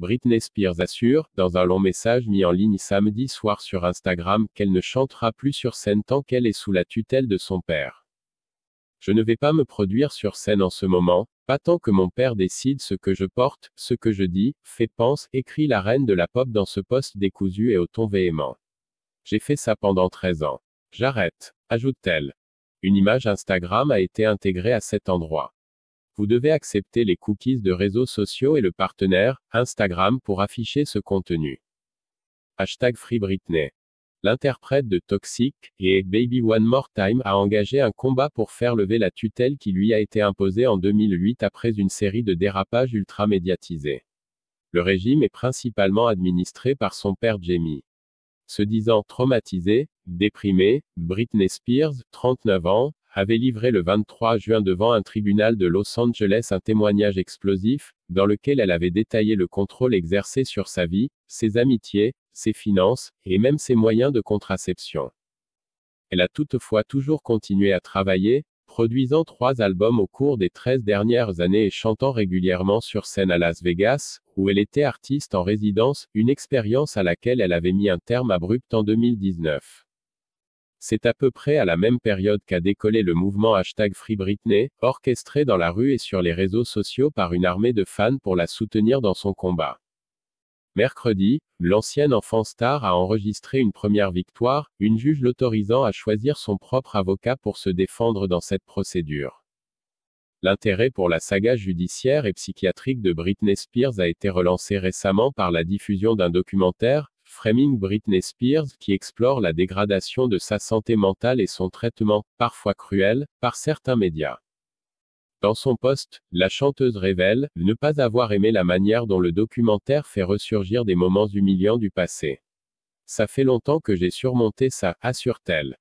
Britney Spears assure, dans un long message mis en ligne samedi soir sur Instagram, qu'elle ne chantera plus sur scène tant qu'elle est sous la tutelle de son père. Je ne vais pas me produire sur scène en ce moment, pas tant que mon père décide ce que je porte, ce que je dis, fais pense, écrit la reine de la pop dans ce poste décousu et au ton véhément. J'ai fait ça pendant 13 ans. J'arrête, ajoute-t-elle. Une image Instagram a été intégrée à cet endroit. Vous devez accepter les cookies de réseaux sociaux et le partenaire, Instagram, pour afficher ce contenu. Hashtag Free Britney. L'interprète de Toxic et Baby One More Time a engagé un combat pour faire lever la tutelle qui lui a été imposée en 2008 après une série de dérapages ultra-médiatisés. Le régime est principalement administré par son père Jamie. Se disant traumatisé, déprimé, Britney Spears, 39 ans, avait livré le 23 juin devant un tribunal de Los Angeles un témoignage explosif, dans lequel elle avait détaillé le contrôle exercé sur sa vie, ses amitiés, ses finances, et même ses moyens de contraception. Elle a toutefois toujours continué à travailler, produisant trois albums au cours des 13 dernières années et chantant régulièrement sur scène à Las Vegas, où elle était artiste en résidence, une expérience à laquelle elle avait mis un terme abrupt en 2019. C'est à peu près à la même période qu'a décollé le mouvement hashtag Free Britney, orchestré dans la rue et sur les réseaux sociaux par une armée de fans pour la soutenir dans son combat. Mercredi, l'ancienne enfant star a enregistré une première victoire, une juge l'autorisant à choisir son propre avocat pour se défendre dans cette procédure. L'intérêt pour la saga judiciaire et psychiatrique de Britney Spears a été relancé récemment par la diffusion d'un documentaire, Framing Britney Spears qui explore la dégradation de sa santé mentale et son traitement, parfois cruel, par certains médias. Dans son poste, la chanteuse révèle ne pas avoir aimé la manière dont le documentaire fait ressurgir des moments humiliants du passé. Ça fait longtemps que j'ai surmonté ça, assure-t-elle.